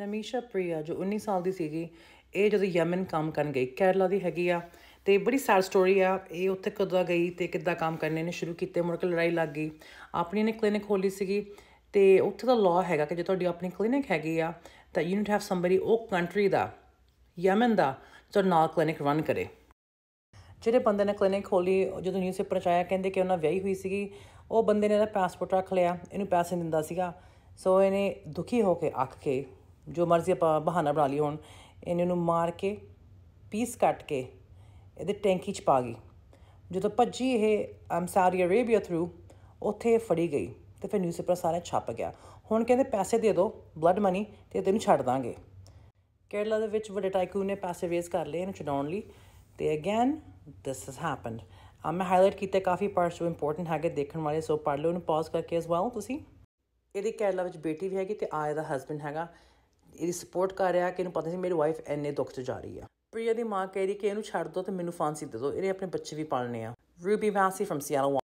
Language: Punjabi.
ਨਮੀਸ਼ਾ ਪ੍ਰਿਆ ਜੋ 19 ਸਾਲ ਦੀ ਸੀਗੀ ਇਹ ਜਦੋਂ ਯਮਨ ਕੰਮ ਕਰਨ ਗਈ ਕੇਰਲਾ ਦੀ ਹੈਗੀ ਆ ਤੇ ਬੜੀ ਸੈਡ ਸਟੋਰੀ ਆ ਇਹ ਉੱਥੇ ਕਦੋਂ ਗਈ ਤੇ ਕਿੱਦਾਂ ਕੰਮ ਕਰਨੇ ਨੇ ਸ਼ੁਰੂ ਕੀਤੇ ਮੁਰਕ ਲੜਾਈ ਲੱਗ ਗਈ ਆਪਣੀ ਨੇ ਕਲੀਨਿਕ ਖੋਲੀ ਸੀਗੀ ਤੇ ਉੱਥੇ ਦਾ ਲਾਅ ਹੈਗਾ ਕਿ ਜੇ ਤੁਹਾਡੀ ਆਪਣੀ ਕਲੀਨਿਕ ਹੈਗੀ ਆ ਤਾਂ ਯੂ ਨੀਡ ਹੈਵ ਸਮਬਡੀ ਉਹ ਕੰਟਰੀ ਦਾ ਯਮਨ ਦਾ ਜੋ ਨਾਲ ਕਲੀਨਿਕ ਰਨ ਕਰੇ ਜਿਹੜੇ ਬੰਦੇ ਨੇ ਕਲੀਨਿਕ ਖੋਲੀ ਜਦੋਂ ਨਿਊਜ਼ ਪੇਪਰ ਚਾਇਆ ਕਹਿੰਦੇ ਕਿ ਉਹਨਾਂ ਵਿਆਹੀ ਹੋਈ ਸੀਗੀ ਉਹ ਬੰਦੇ ਨੇ ਉਹਦਾ ਪਾਸਪੋਰਟ ਰੱਖ ਲਿਆ ਇਹਨੂੰ ਪੈਸੇ ਦਿੰਦਾ ਸੀਗਾ ਸੋ ਇਹਨੇ ਦੁਖੀ ਹੋ ਕੇ ਅੱਖ ਕੇ ਜੋ ਮਰਜ਼ੀ ਆਪਾਂ ਬਹਾਨਾ ਬਣਾ ਲਈ ਹੁਣ ਇਹਨੇ ਨੂੰ ਮਾਰ ਕੇ ਪੀਸ ਕੱਟ ਕੇ ਇਹਦੇ ਟੈਂਕੀ 'ਚ ਪਾ ਗਈ ਜਦੋਂ ਭੱਜੀ ਇਹ ਆਮ ਸਾਰੀ ਅਰੇਬੀਆ ਥਰੂ ਉੱਥੇ ਫੜੀ ਗਈ ਤੇ ਫਿਰ ਨਿਊਜ਼ਪੇਪਰ ਸਾਰੇ ਛਪ ਗਿਆ ਹੁਣ ਕਹਿੰਦੇ ਪੈਸੇ ਦੇ ਦਿਓ ਬਲੱਡ ਮਨੀ ਤੇ ਤੈਨੂੰ ਛੱਡ ਦਾਂਗੇ ਕੇਰਲਾ ਦੇ ਵਿੱਚ ਵੱਡੇ ਟਾਈਕੂ ਨੇ ਪੈਸੇ ਵੇਸ ਕਰ ਲਏ ਇਹਨੂੰ ਛਡਾਉਣ ਲਈ ਤੇ ਅਗੇਨ ਦਿਸ ਹੈਸ ਹੈਪਨਡ ਆ ਮੈਂ ਹਾਈਲਾਈਟ ਕੀਤੇ ਕਾਫੀ ਪਾਰਟਸ ਜੋ ਇੰਪੋਰਟੈਂਟ ਹੈਗੇ ਦੇਖਣ ਵਾਲੇ ਸੋ ਪੜ ਲਓ ਉਹਨੂੰ ਪਾਜ਼ ਕਰਕੇ ਐਸ ਵੈਲ ਤੁਸੀਂ ਇਹਦੀ ਕੇਰਲਾ ਵਿੱਚ ਬੇਟੀ ਵੀ ਹੈਗੀ ਤੇ ਆਇਆ ਦਾ ਹਸਬੰਡ ਹੈਗਾ ਇਹਦੀ ਸਪੋਰਟ ਕਰ ਰਿਹਾ ਕਿ ਇਹਨੂੰ ਪਤਾ ਸੀ ਮੇਰੀ ਵਾਈਫ ਐਨੇ ਦੁੱਖ 'ਚ ਜਾ ਰਹੀ ਆ ਪ੍ਰਿਆ ਦੀ ਮਾਂ ਕਹਿ ਰਹੀ ਕਿ ਇਹਨੂੰ ਛੱਡ ਦੋ ਤੇ ਮੈਨੂੰ ਫਾਂਸੀ ਦੇ ਦਿਓ ਇਹਨੇ ਆਪਣੇ ਬੱਚੇ ਵੀ ਪਾਲਨੇ ਆ ਰੂਬੀ ਵਾਸੀ ਫਰਮ ਸਿਆਟਲ